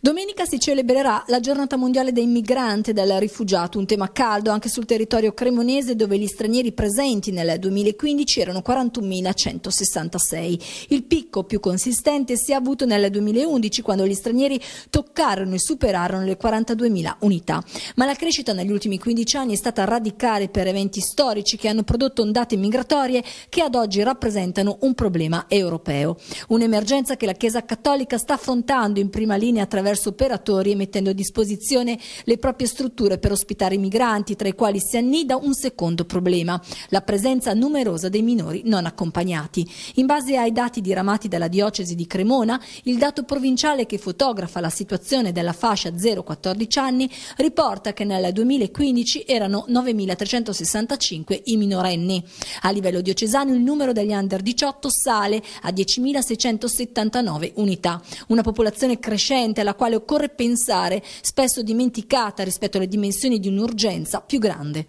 Domenica si celebrerà la giornata mondiale dei migranti e del rifugiato, un tema caldo anche sul territorio cremonese dove gli stranieri presenti nel 2015 erano 41.166. Il picco più consistente si è avuto nel 2011 quando gli stranieri toccarono e superarono le 42.000 unità. Ma la crescita negli ultimi 15 anni è stata radicale per eventi storici che hanno prodotto ondate migratorie che ad oggi rappresentano un problema europeo. Un'emergenza che la Chiesa Cattolica sta affrontando in prima linea attraverso attraverso operatori e mettendo a disposizione le proprie strutture per ospitare i migranti, tra i quali si annida un secondo problema, la presenza numerosa dei minori non accompagnati. In base ai dati diramati dalla diocesi di Cremona, il dato provinciale che fotografa la situazione della fascia 0-14 anni riporta che nel 2015 erano 9.365 i minorenni. A livello diocesano il numero degli under 18 sale a 10.679 unità. Una popolazione crescente alla quale occorre pensare, spesso dimenticata rispetto alle dimensioni di un'urgenza più grande.